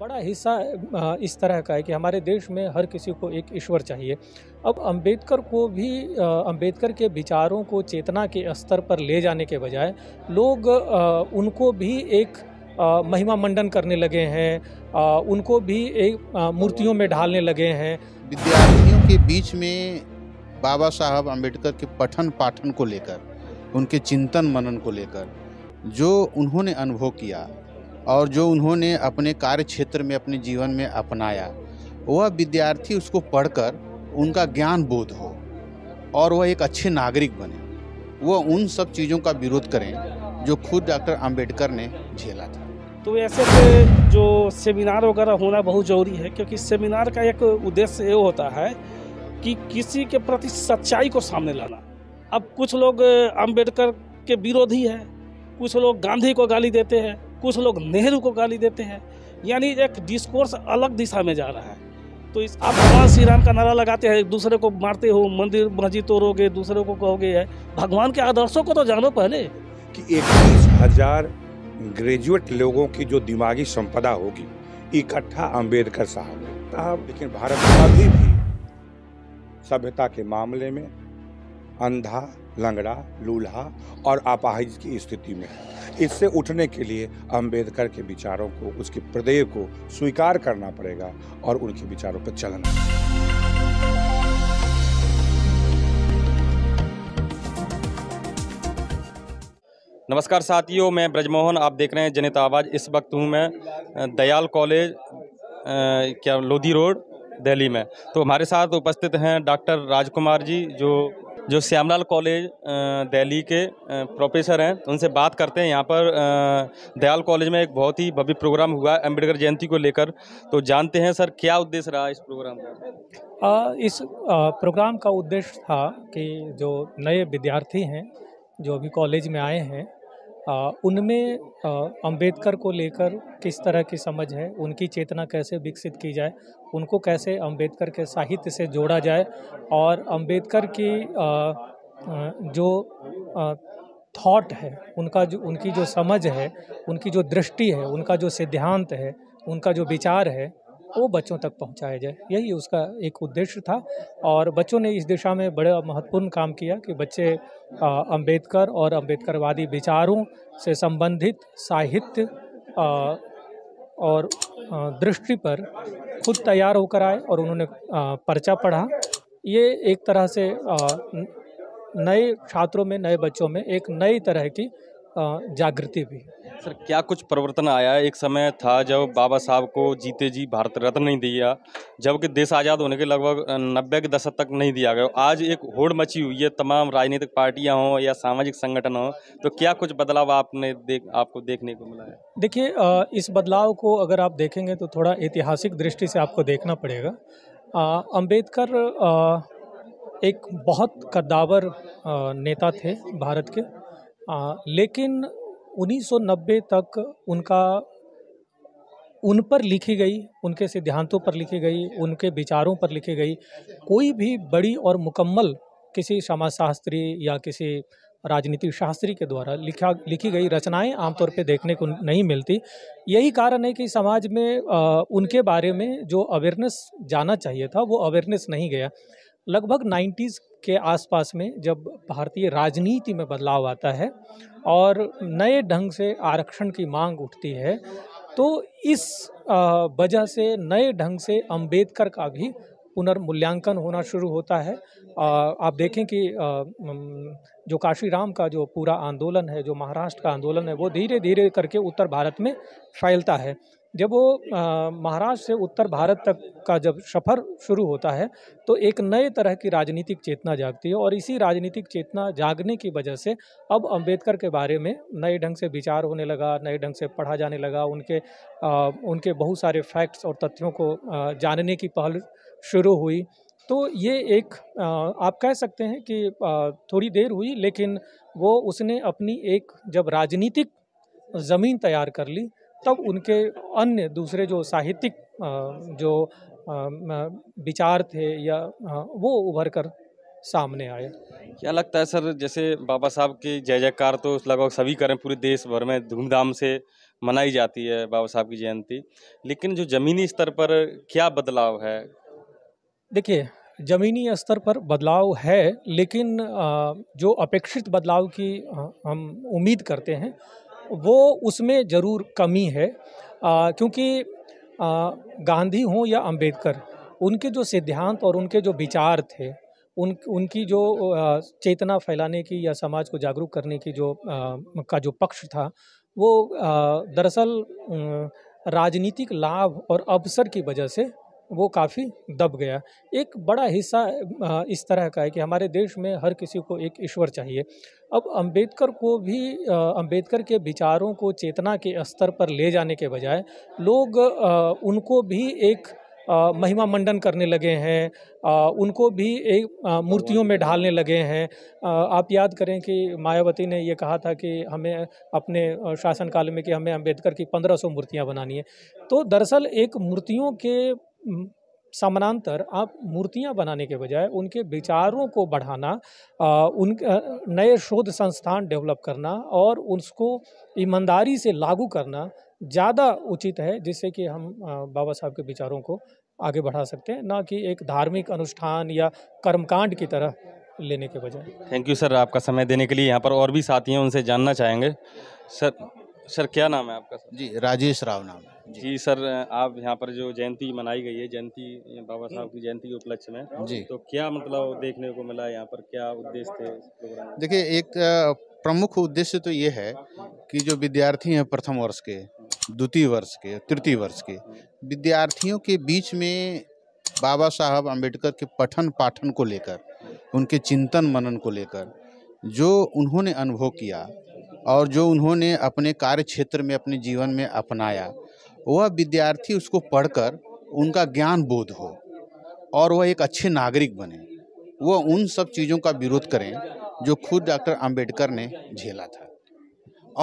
बड़ा हिस्सा इस तरह का है कि हमारे देश में हर किसी को एक ईश्वर चाहिए अब अंबेडकर को भी अंबेडकर के विचारों को चेतना के स्तर पर ले जाने के बजाय लोग उनको भी एक महिमा मंडन करने लगे हैं उनको भी एक मूर्तियों में ढालने लगे हैं विद्यार्थियों के बीच में बाबा साहब अंबेडकर के पठन पाठन को लेकर उनके चिंतन मनन को लेकर जो उन्होंने अनुभव किया और जो उन्होंने अपने कार्य क्षेत्र में अपने जीवन में अपनाया वह विद्यार्थी उसको पढ़कर उनका ज्ञान बोध हो और वह एक अच्छे नागरिक बने वह उन सब चीज़ों का विरोध करें जो खुद डॉक्टर अंबेडकर ने झेला था तो ऐसे से जो सेमिनार वगैरह होना बहुत ज़रूरी है क्योंकि सेमिनार का एक उद्देश्य ये होता है कि किसी के प्रति सच्चाई को सामने लाना अब कुछ लोग अंबेडकर के विरोधी हैं कुछ लोग गांधी को गाली देते हैं कुछ लोग नेहरू को गाली देते हैं यानी एक डिस्कोर्स अलग दिशा में जा रहा है तो इस आप भगवान श्री राम का नारा लगाते हैं एक दूसरे को मारते हो मंदिर मस्जिद तोड़ोगे दूसरे को कहोगे है भगवान के आदर्शों को तो जानो पहले कि इक्कीस हजार ग्रेजुएट लोगों की जो दिमागी संपदा होगी इकट्ठा अम्बेडकर साहब साहब लेकिन भारत अभी भी सभ्यता के मामले में अंधा लंगड़ा लूल्हा और अपाहिज की स्थिति में इससे उठने के लिए अम्बेडकर के विचारों को उसके प्रदेय को स्वीकार करना पड़ेगा और उनके विचारों पर चलना नमस्कार साथियों मैं ब्रजमोहन आप देख रहे हैं जनता आवाज़ इस वक्त हूँ मैं दयाल कॉलेज क्या लोधी रोड दिल्ली में तो हमारे साथ उपस्थित हैं डॉक्टर राजकुमार जी जो जो श्यामलाल कॉलेज दिल्ली के प्रोफेसर हैं उनसे बात करते हैं यहाँ पर दयाल कॉलेज में एक बहुत ही भव्य प्रोग्राम हुआ अम्बेडकर जयंती को लेकर तो जानते हैं सर क्या उद्देश्य रहा इस प्रोग्राम का इस प्रोग्राम का उद्देश्य था कि जो नए विद्यार्थी हैं जो अभी कॉलेज में आए हैं उनमें अंबेडकर को लेकर किस तरह की समझ है उनकी चेतना कैसे विकसित की जाए उनको कैसे अंबेडकर के साहित्य से जोड़ा जाए और अंबेडकर की जो थॉट है उनका जो उनकी जो समझ है उनकी जो दृष्टि है उनका जो सिद्धांत है उनका जो विचार है वो बच्चों तक पहुंचाया जाए यही उसका एक उद्देश्य था और बच्चों ने इस दिशा में बड़ा महत्वपूर्ण काम किया कि बच्चे अंबेडकर और अंबेडकरवादी विचारों से संबंधित साहित्य और दृष्टि पर खुद तैयार होकर आए और उन्होंने पर्चा पढ़ा ये एक तरह से नए छात्रों में नए बच्चों में एक नई तरह की जागृति भी है सर क्या कुछ परिवर्तन आया एक समय था जब बाबा साहब को जीते जी भारत रत्न नहीं दिया जबकि देश आज़ाद होने के लगभग नब्बे के दशक तक नहीं दिया गया आज एक होड़ मची हुई है तमाम राजनीतिक पार्टियां हों या सामाजिक संगठन हों तो क्या कुछ बदलाव आपने देख आपको देखने को मिला है देखिए इस बदलाव को अगर आप देखेंगे तो थोड़ा ऐतिहासिक दृष्टि से आपको देखना पड़ेगा अम्बेडकर एक बहुत कद्दावर नेता थे भारत के आ, लेकिन 1990 तक उनका उन पर लिखी गई उनके सिद्धांतों पर लिखी गई उनके विचारों पर लिखी गई कोई भी बड़ी और मुकम्मल किसी समाजशास्त्री या किसी राजनीति शास्त्री के द्वारा लिखा लिखी गई रचनाएं आमतौर पर देखने को नहीं मिलती यही कारण है कि समाज में आ, उनके बारे में जो अवेयरनेस जाना चाहिए था वो अवेयरनेस नहीं गया लगभग 90s के आसपास में जब भारतीय राजनीति में बदलाव आता है और नए ढंग से आरक्षण की मांग उठती है तो इस वजह से नए ढंग से अंबेडकर का भी पुनर्मूल्यांकन होना शुरू होता है आ, आप देखें कि आ, जो काशीराम का जो पूरा आंदोलन है जो महाराष्ट्र का आंदोलन है वो धीरे धीरे करके उत्तर भारत में फैलता है जब वो महाराष्ट्र से उत्तर भारत तक का जब सफ़र शुरू होता है तो एक नए तरह की राजनीतिक चेतना जागती है और इसी राजनीतिक चेतना जागने की वजह से अब अंबेडकर के बारे में नए ढंग से विचार होने लगा नए ढंग से पढ़ा जाने लगा उनके आ, उनके बहुत सारे फैक्ट्स और तथ्यों को आ, जानने की पहल शुरू हुई तो ये एक आ, आप कह सकते हैं कि आ, थोड़ी देर हुई लेकिन वो उसने अपनी एक जब राजनीतिक ज़मीन तैयार कर ली तब उनके अन्य दूसरे जो साहित्यिक जो विचार थे या वो उभर कर सामने आए क्या लगता है सर जैसे बाबा साहब की जय जयकार तो लगभग सभी करें पूरे देश भर में धूमधाम से मनाई जाती है बाबा साहब की जयंती लेकिन जो ज़मीनी स्तर पर क्या बदलाव है देखिए ज़मीनी स्तर पर बदलाव है लेकिन जो अपेक्षित बदलाव की हम उम्मीद करते हैं वो उसमें ज़रूर कमी है आ, क्योंकि आ, गांधी हों या अंबेडकर उनके जो सिद्धांत और उनके जो विचार थे उन उनकी जो चेतना फैलाने की या समाज को जागरूक करने की जो आ, का जो पक्ष था वो दरअसल राजनीतिक लाभ और अवसर की वजह से वो काफ़ी दब गया एक बड़ा हिस्सा इस तरह का है कि हमारे देश में हर किसी को एक ईश्वर चाहिए अब अंबेडकर को भी अंबेडकर के विचारों को चेतना के स्तर पर ले जाने के बजाय लोग उनको भी एक महिमा मंडन करने लगे हैं उनको भी एक मूर्तियों में ढालने लगे हैं आप याद करें कि मायावती ने ये कहा था कि हमें अपने शासनकाल में कि हमें अंबेडकर की पंद्रह सौ मूर्तियाँ बनानी है तो दरअसल एक मूर्तियों के समानांतर आप मूर्तियां बनाने के बजाय उनके विचारों को बढ़ाना उन नए शोध संस्थान डेवलप करना और उसको ईमानदारी से लागू करना ज़्यादा उचित है जिससे कि हम बाबा साहब के विचारों को आगे बढ़ा सकते हैं ना कि एक धार्मिक अनुष्ठान या कर्मकांड की तरह लेने के बजाय थैंक यू सर आपका समय देने के लिए यहाँ पर और भी साथी हैं उनसे जानना चाहेंगे सर सर क्या नाम है आपका सर जी राजेश राव नाम है जी, जी सर आप यहाँ पर जो जयंती मनाई गई है जयंती बाबा साहब की जयंती के उपलक्ष्य में जी तो क्या मतलब देखने को मिला यहाँ पर क्या उद्देश्य थे देखिए एक प्रमुख उद्देश्य तो ये है कि जो विद्यार्थी हैं प्रथम वर्ष के द्वितीय वर्ष के तृतीय वर्ष के विद्यार्थियों के बीच में बाबा साहब अम्बेडकर के पठन पाठन को लेकर उनके चिंतन मनन को लेकर जो उन्होंने अनुभव किया और जो उन्होंने अपने कार्य क्षेत्र में अपने जीवन में अपनाया वह विद्यार्थी उसको पढ़कर उनका ज्ञान बोध हो और वह एक अच्छे नागरिक बने वह उन सब चीज़ों का विरोध करें जो खुद डॉक्टर अंबेडकर ने झेला था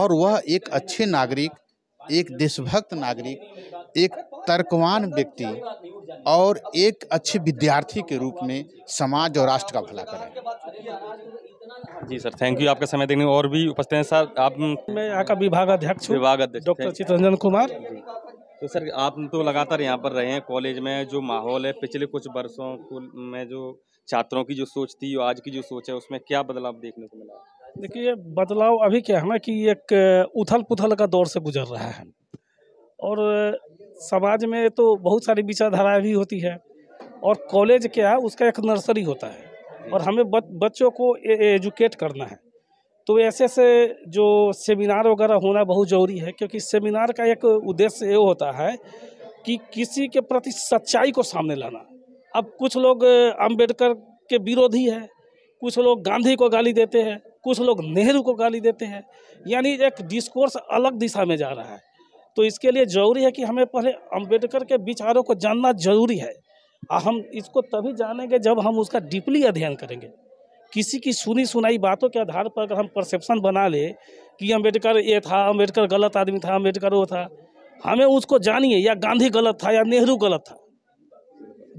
और वह एक अच्छे नागरिक एक देशभक्त नागरिक एक तर्कवान व्यक्ति और एक अच्छे विद्यार्थी के रूप में समाज और राष्ट्र का भला करें जी सर थैंक यू आपका समय देने और भी उपस्थित हैं सर आप मैं यहाँ का विभाग अध्यक्ष विभाग अध्यक्ष डॉक्टर चितरंजन कुमार तो सर आप तो लगातार यहाँ पर रहे हैं कॉलेज में जो माहौल है पिछले कुछ वर्षों को में जो छात्रों की जो सोच थी आज की जो सोच है उसमें क्या बदलाव देखने को मिला देखिए बदलाव अभी क्या है ना कि एक उथल पुथल का दौर से गुजर रहा है और समाज में तो बहुत सारी विचारधाराएँ भी होती है और कॉलेज क्या है उसका एक नर्सरी होता है और हमें बच, बच्चों को ए, एजुकेट करना है तो ऐसे से जो सेमिनार वगैरह होना बहुत ज़रूरी है क्योंकि सेमिनार का एक उद्देश्य ये होता है कि किसी के प्रति सच्चाई को सामने लाना अब कुछ लोग अम्बेडकर के विरोधी है कुछ लोग गांधी को गाली देते हैं कुछ लोग नेहरू को गाली देते हैं यानी एक डिस्कोर्स अलग दिशा में जा रहा है तो इसके लिए ज़रूरी है कि हमें पहले अम्बेडकर के विचारों को जानना जरूरी है और हम इसको तभी जानेंगे जब हम उसका डीपली अध्ययन करेंगे किसी की सुनी सुनाई बातों के आधार पर अगर हम परसेप्शन बना ले कि अम्बेडकर ये था अम्बेडकर गलत आदमी था अम्बेडकर वो था हमें उसको जानिए या गांधी गलत था या नेहरू गलत था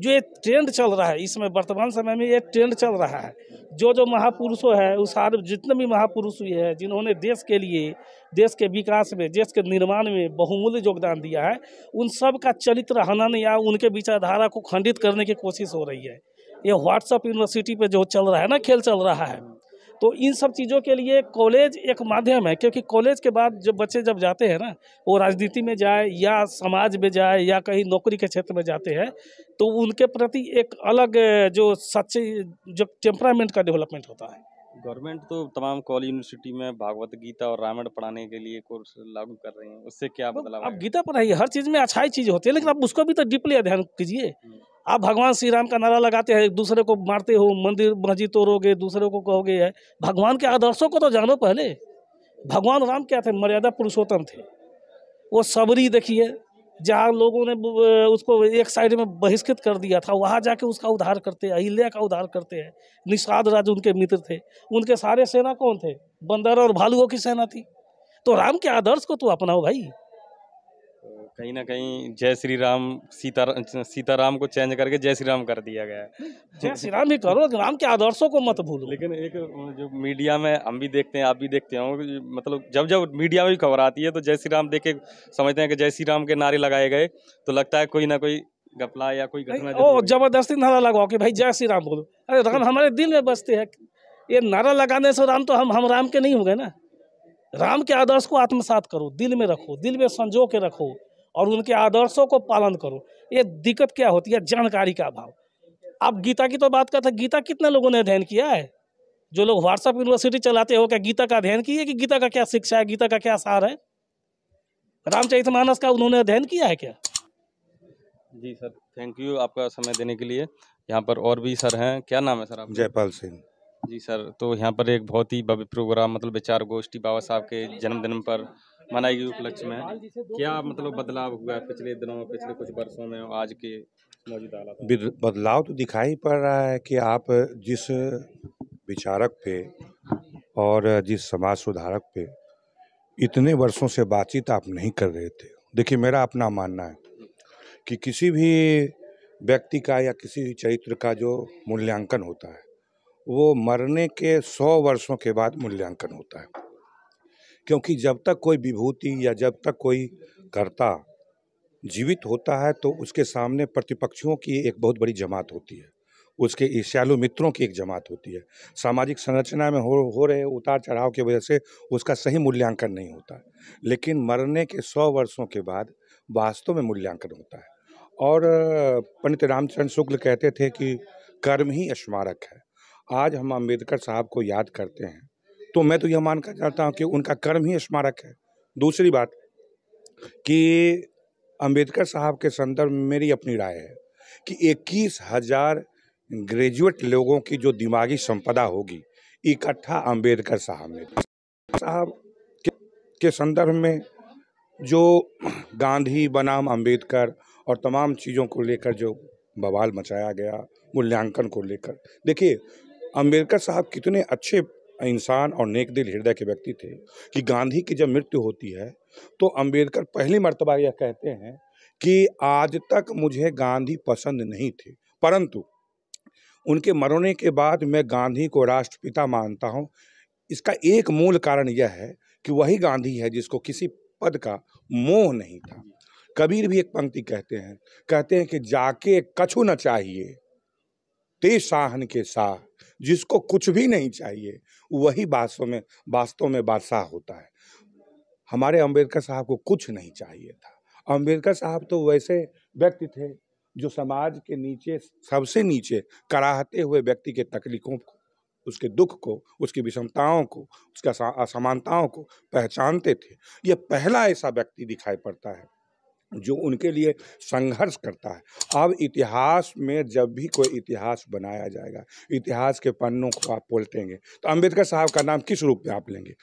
जो ये ट्रेंड चल रहा है इसमें वर्तमान समय में ये ट्रेंड चल रहा है जो जो महापुरुषों है उस हर जितने भी महापुरुष हुए हैं जिन्होंने देश के लिए देश के विकास में देश के निर्माण में बहुमूल्य योगदान दिया है उन सब का चरित्र हनन या उनके विचारधारा को खंडित करने की कोशिश हो रही है ये व्हाट्सअप यूनिवर्सिटी पर जो चल रहा है ना खेल चल रहा है तो इन सब चीज़ों के लिए कॉलेज एक माध्यम है क्योंकि कॉलेज के बाद जब बच्चे जब जाते हैं ना वो राजनीति में जाए या समाज में जाए या कहीं नौकरी के क्षेत्र में जाते हैं तो उनके प्रति एक अलग जो सच्चे जो टेम्परामेंट का डेवलपमेंट होता है गवर्नमेंट तो तमाम कॉलेज यूनिवर्सिटी में भागवत गीता और रामायण पढ़ाने के लिए कोर्स लागू कर रहे हैं उससे क्या बदलाव आप गीता पढ़ाइए हर चीज़ में अच्छाई चीज़ होती है लेकिन आप उसको भी तो डीपली अध्ययन कीजिए हम्म। आप भगवान श्री राम का नारा लगाते हैं एक दूसरे को मारते हो मंदिर मस्जिद तोड़ोगे दूसरे को कहोगे है भगवान के आदर्शों को तो जानो पहले भगवान राम क्या थे मर्यादा पुरुषोत्तम थे वो सबरी देखिए जहाँ लोगों ने उसको एक साइड में बहिष्कृत कर दिया था वहाँ जाके उसका उद्धार करते हैं अहिल्या का उद्धार करते हैं निषाद राज उनके मित्र थे उनके सारे सेना कौन थे बंदर और भालुओं की सेना थी तो राम के आदर्श को तो अपनाओ भाई कहीं ना कहीं जय श्री राम सीता सीताराम को चेंज करके जय श्री राम कर दिया गया है जय श्री राम भी करो लेकिन राम के आदर्शों को मत भूलो लेकिन एक जो मीडिया में हम भी देखते हैं आप भी देखते हो मतलब जब जब मीडिया में भी खबर आती है तो जय श्री राम देखे समझते हैं कि जय श्री राम के नारे लगाए गए तो लगता है कोई ना कोई गपला या कोई घटना जबरदस्ती नारा लगाओ कि भाई जय श्री राम बोलो अरे राम हमारे दिल में बसते हैं ये नारा लगाने से राम तो हम हम राम के नहीं हो गए ना राम के आदर्श को आत्मसात करो दिल में रखो दिल में संजो के रखो और उनके आदर्शों को पालन करो ये दिक्कत क्या होती है जानकारी का अभाव आप गीता की तो बात करते हैं गीता कितने लोगों ने अध्ययन किया है जो लोग व्हाट्सअप यूनिवर्सिटी चलाते हो क्या गीता का अध्ययन किए कि गीता का क्या शिक्षा है गीता का क्या सार है रामचरित मानस का उन्होंने अध्ययन किया है क्या जी सर थैंक यू आपका समय देने के लिए यहाँ पर और भी सर हैं क्या नाम है सर आप जयपाल सिंह जी सर तो यहाँ पर एक बहुत ही भव्य प्रोग्राम मतलब विचार गोष्ठी बाबा साहब के जन्मदिन पर मनाई गई उपलक्ष्य में क्या मतलब बदलाव हुआ है पिछले दिनों में पिछले कुछ वर्षों में आज के मौजूदा बदलाव तो दिखाई पड़ रहा है कि आप जिस विचारक पे और जिस समाज सुधारक पे इतने वर्षों से बातचीत आप नहीं कर रहे थे देखिए मेरा अपना मानना है कि किसी भी व्यक्ति का या किसी भी चरित्र का जो मूल्यांकन होता है वो मरने के सौ वर्षों के बाद मूल्यांकन होता है क्योंकि जब तक कोई विभूति या जब तक कोई कर्ता जीवित होता है तो उसके सामने प्रतिपक्षियों की एक बहुत बड़ी जमात होती है उसके ईर्ष्यालु मित्रों की एक जमात होती है सामाजिक संरचना में हो हो रहे उतार चढ़ाव की वजह से उसका सही मूल्यांकन नहीं होता लेकिन मरने के सौ वर्षों के बाद वास्तव में मूल्यांकन होता है और पंडित रामचंद्र शुक्ल कहते थे कि कर्म ही स्मारक है आज हम अम्बेडकर साहब को याद करते हैं तो मैं तो यह मान कर चाहता हूँ कि उनका कर्म ही स्मारक है दूसरी बात कि अंबेडकर साहब के संदर्भ में मेरी अपनी राय है कि इक्कीस हजार ग्रेजुएट लोगों की जो दिमागी संपदा होगी इकट्ठा अंबेडकर साहब ने साहब के, के संदर्भ में जो गांधी बनाम अंबेडकर और तमाम चीज़ों को लेकर जो बवाल मचाया गया मूल्यांकन को लेकर देखिए अंबेडकर साहब कितने अच्छे इंसान और नेक दिल हृदय के व्यक्ति थे कि गांधी की जब मृत्यु होती है तो अंबेडकर पहली मरतबा यह कहते हैं कि आज तक मुझे गांधी पसंद नहीं थे परंतु उनके मरने के बाद मैं गांधी को राष्ट्रपिता मानता हूँ इसका एक मूल कारण यह है कि वही गांधी है जिसको किसी पद का मोह नहीं था कबीर भी एक पंक्ति कहते हैं कहते हैं कि जाके कछु न चाहिए ते साहन के साह जिसको कुछ भी नहीं चाहिए वही वास्तव में वास्तव में बादशाह होता है हमारे अम्बेडकर साहब को कुछ नहीं चाहिए था अम्बेडकर साहब तो वैसे व्यक्ति थे जो समाज के नीचे सबसे नीचे कराहते हुए व्यक्ति के तकलीफों को उसके दुख को उसकी विषमताओं को उसके असमानताओं को पहचानते थे यह पहला ऐसा व्यक्ति दिखाई पड़ता है जो उनके लिए संघर्ष करता है अब इतिहास में जब भी कोई इतिहास बनाया जाएगा इतिहास के पन्नों को आप पोलटेंगे तो अंबेडकर साहब का नाम किस रूप में आप लेंगे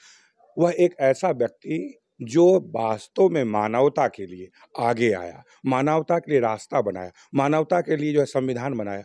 वह एक ऐसा व्यक्ति जो वास्तव में मानवता के लिए आगे आया मानवता के लिए रास्ता बनाया मानवता के लिए जो है संविधान बनाया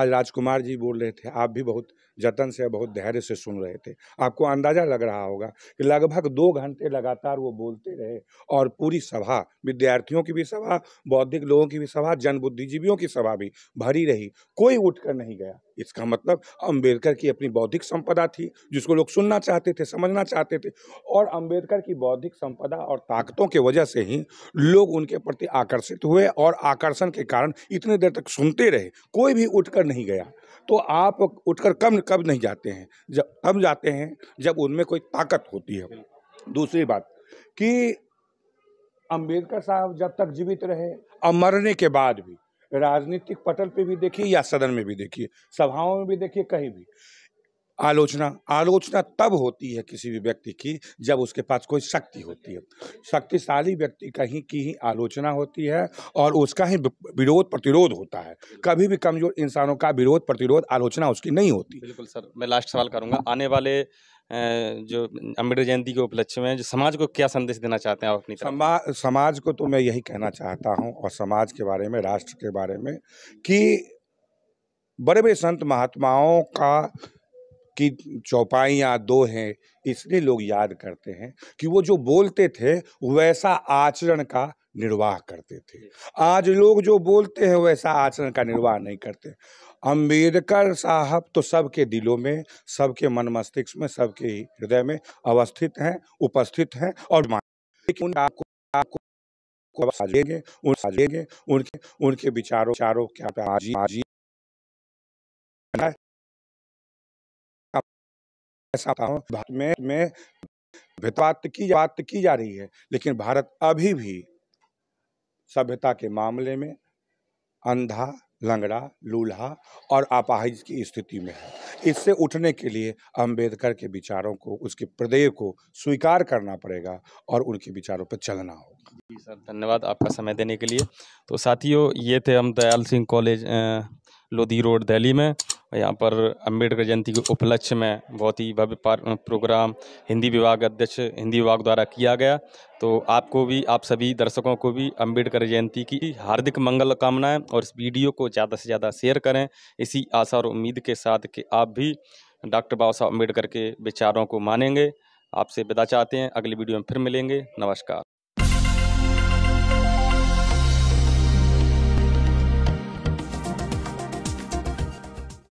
आज राजकुमार जी बोल रहे थे आप भी बहुत जतन से बहुत धैर्य से सुन रहे थे आपको अंदाज़ा लग रहा होगा कि लगभग दो घंटे लगातार वो बोलते रहे और पूरी सभा विद्यार्थियों की भी सभा बौद्धिक लोगों की भी सभा जन बुद्धिजीवियों की सभा भी भरी रही कोई उठकर नहीं गया इसका मतलब अंबेडकर की अपनी बौद्धिक संपदा थी जिसको लोग सुनना चाहते थे समझना चाहते थे और अंबेडकर की बौद्धिक संपदा और ताकतों के वजह से ही लोग उनके प्रति आकर्षित हुए और आकर्षण के कारण इतने देर तक सुनते रहे कोई भी उठकर नहीं गया तो आप उठकर कम कब नहीं जाते हैं जब कम जाते हैं जब उनमें कोई ताकत होती है दूसरी बात कि अंबेडकर साहब जब तक जीवित रहे और मरने के बाद भी राजनीतिक पटल पे भी देखिए या सदन में भी देखिए सभाओं में भी देखिए कहीं भी आलोचना आलोचना तब होती है किसी भी व्यक्ति की जब उसके पास कोई शक्ति होती है शक्तिशाली व्यक्ति कहीं की ही आलोचना होती है और उसका ही विरोध प्रतिरोध होता है कभी भी कमजोर इंसानों का विरोध प्रतिरोध आलोचना उसकी नहीं होती बिल्कुल सर मैं लास्ट सवाल करूँगा आने वाले जो अम्बेडकर जयंती के उपलक्ष्य में जो समाज को क्या संदेश देना चाहते हैं आप अपनी समा, समाज को तो मैं यही कहना चाहता हूँ और समाज के बारे में राष्ट्र के बारे में कि बड़े बड़े संत महात्माओं का कि चौपाइयाँ दो हैं इसलिए लोग याद करते हैं कि वो जो बोलते थे वैसा आचरण का निर्वाह करते थे आज लोग जो बोलते हैं वैसा आचरण का निर्वाह नहीं करते अंबेडकर साहब तो सबके दिलों में सबके मन मस्तिष्क में सबके हृदय में अवस्थित हैं उपस्थित हैं और लेकिन आपको आपको को उन उनके उनके विचारों विचारों क्या आजी ऐसा भारत में में बात की बात की जा रही है लेकिन भारत अभी भी सभ्यता के मामले में अंधा लंगड़ा लूल्हा और अपाहिज की स्थिति में है इससे उठने के लिए अंबेडकर के विचारों को उसके प्रदेय को स्वीकार करना पड़ेगा और उनके विचारों पर चलना होगा जी सर धन्यवाद आपका समय देने के लिए तो साथियों ये थे हम दयाल सिंह कॉलेज लोधी रोड दिल्ली में यहाँ पर अम्बेडकर जयंती के उपलक्ष्य में बहुत ही भव्य प्रोग्राम हिंदी विभाग अध्यक्ष हिंदी विभाग द्वारा किया गया तो आपको भी आप सभी दर्शकों को भी अम्बेडकर जयंती की हार्दिक मंगल कामनाएं और इस वीडियो को ज़्यादा से ज़्यादा शेयर करें इसी आशा और उम्मीद के साथ कि आप भी डॉक्टर बाबा साहब अम्बेडकर के विचारों को मानेंगे आपसे विदा चाहते हैं अगली वीडियो में फिर मिलेंगे नमस्कार